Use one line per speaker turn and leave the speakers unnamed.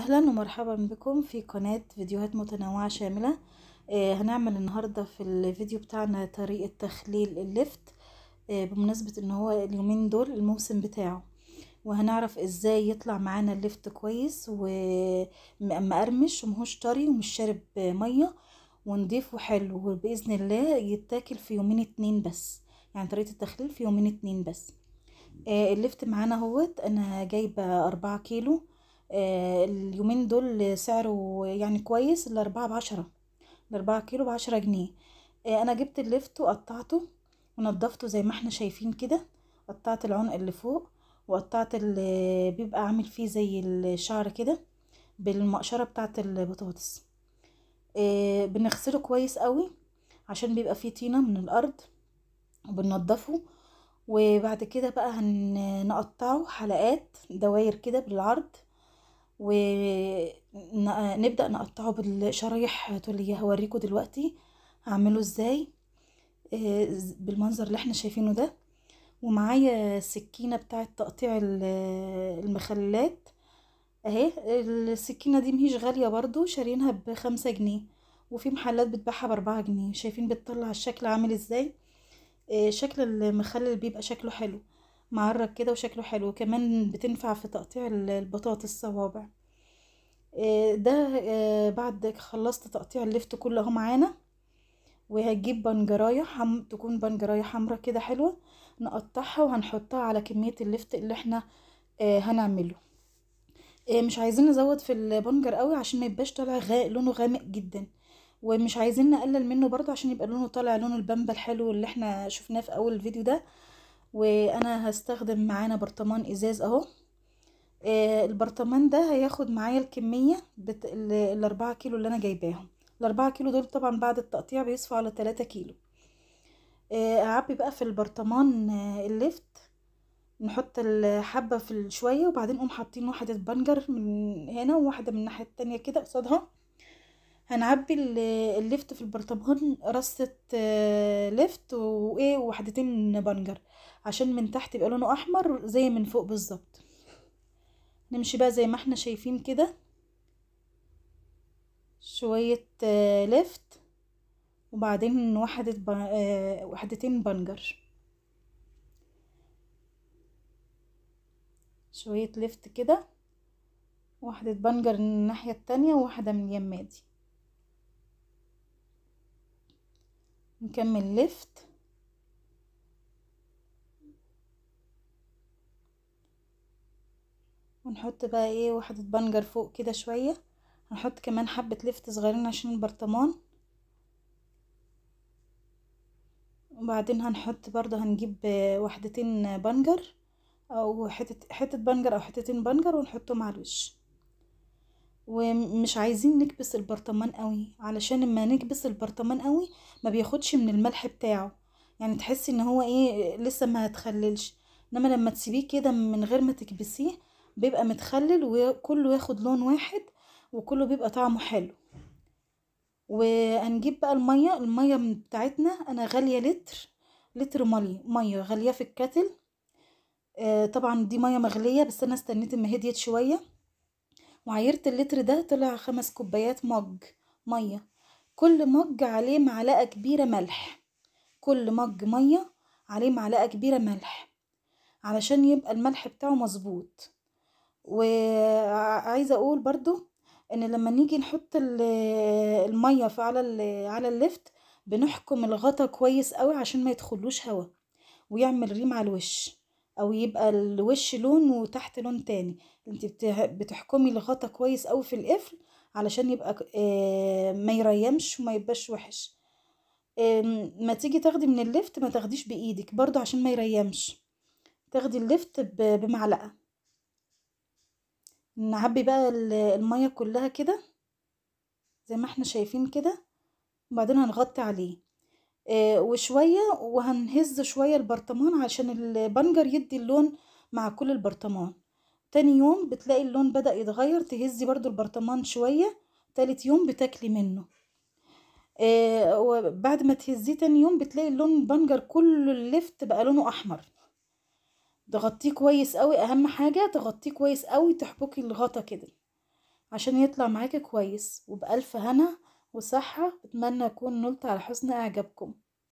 اهلا ومرحبا بكم في قناة فيديوهات متنوعة شاملة آه هنعمل النهاردة في الفيديو بتاعنا طريقة تخليل اللفت آه بمناسبة ان هو اليومين دول الموسم بتاعه وهنعرف ازاي يطلع معانا اللفت كويس ومقرمش ومهوش طري ومش شارب مية ونضيفه حلو وبإذن الله يتاكل في يومين اتنين بس يعني طريقة التخليل في يومين اتنين بس آه اللفت معانا اهوت انا جايبة اربعة كيلو آه، اليومين دول سعره يعني كويس الأربعة بعشرة الأربعة كيلو بعشرة جنيه آه، أنا جبت اللفت وقطعته ونضفته زي ما احنا شايفين كده قطعت العنق اللي فوق وقطعت اللي بيبقى عامل فيه زي الشعر كده بالمقشرة بتاعت البطاطس آه، بنغسله كويس قوي عشان بيبقى فيه طينة من الأرض وبننضفه وبعد كده بقى هنقطعه حلقات دواير كده بالعرض ونبدأ نقطعه بالشرايح تولية هوريكم دلوقتي هعمله ازاي آه، بالمنظر اللي احنا شايفينه ده ومعايا سكينة بتاعة تقطيع المخلات اهي السكينة دي مهيش غالية برضو شارينها بخمسة جنيه وفي محلات بتبيعها باربعة جنيه شايفين بتطلع الشكل عامل ازاي آه، شكل المخلل بيبقى شكله حلو معرق كده وشكله حلو كمان بتنفع في تقطيع البطاطس صوابع آه، ده آه، بعد خلصت تقطيع اللفت كله اهو معانا وهجيب بنجرايه حم... تكون بنجرايه حمرا كده حلوه نقطعها وهنحطها على كميه اللفت اللي احنا آه، هنعمله مش عايزين نزود في البنجر قوي عشان ما يبقاش طالع غا... لونه غامق جدا ومش عايزين نقلل منه برضه عشان يبقى لونه طالع لون البامبا الحلو اللي احنا شفناه في اول الفيديو ده وانا هستخدم معانا برطمان ازاز اهو آه، البرطمان ده هياخد معايا الكمية بت... الاربعة كيلو اللي انا جايباهم الاربعة كيلو دول طبعا بعد التقطيع بيصفوا على تلاتة كيلو آه، اعبي بقى في البرطمان آه، اللفت نحط الحبة في شوية وبعدين قوم حاطين واحدة بنجر من هنا وواحدة من الناحية التانية كده قصادها هنعبي الليفت في البرطمان رصة آه، ليفت وايه وحدتين بنجر عشان من تحت يبقى لونه احمر زي من فوق بالظبط نمشي بقى زي ما احنا شايفين كده شوية آه، ليفت وبعدين وحدة آه، وحدتين بنجر شوية ليفت كده واحدة بنجر الناحية التانية وواحدة من اليمادي نكمل لفت ونحط بقى ايه واحدة بنجر فوق كده شوية هنحط كمان حبة لفت صغيرين عشان البرطمان وبعدين هنحط برضو هنجيب واحدتين بنجر او حتة حتة بنجر او حتتين بنجر ونحطهم على الوش ومش عايزين نكبس البرطمان قوي علشان ما نكبس البرطمان قوي ما بياخدش من الملح بتاعه يعني تحسي ان هو ايه لسه ما هتخللش انما لما تسيبيه كده من غير ما تكبسيه بيبقى متخلل وكله ياخد لون واحد وكله بيبقى طعمه حلو وهنجيب بقى المية المية بتاعتنا انا غالية لتر لتر مية مية غالية في الكتل آه طبعا دي مية مغلية بس انا استنيت اما هديت شوية وعيرت اللتر ده طلع خمس كوبايات مج مية كل مج عليه معلقة كبيرة ملح كل مج مية عليه معلقة كبيرة ملح علشان يبقى الملح بتاعه مظبوط وعايزة اقول برضو ان لما نيجي نحط المية في على على اللفت بنحكم الغطا كويس قوي عشان ما يدخلوش هوا ويعمل ريم على الوش او يبقى الوش لون وتحت لون تاني انت بتحكمي الغطا كويس قوي في القفل علشان يبقى آه، ما يريمش وما يبقاش وحش ما تيجي تاخدي من اللفت ما تاخديش بايدك برضو عشان ما يريمش تاخدي اللفت بمعلقه نعبي بقى الميه كلها كده زي ما احنا شايفين كده وبعدين هنغطي عليه آه، وشوية وهنهز شوية البرطمان عشان البنجر يدي اللون مع كل البرطمان تاني يوم بتلاقي اللون بدأ يتغير تهزي برضو البرطمان شوية تالت يوم بتاكلي منه آه، وبعد ما تهزيه تاني يوم بتلاقي اللون البنجر كله اللفت بقى لونه احمر تغطيه كويس قوي اهم حاجة تغطيه كويس قوي تحبكي الغطا كده عشان يطلع معاكي كويس وبألف هنا وصحة أتمنى أكون نلت على حسن إعجابكم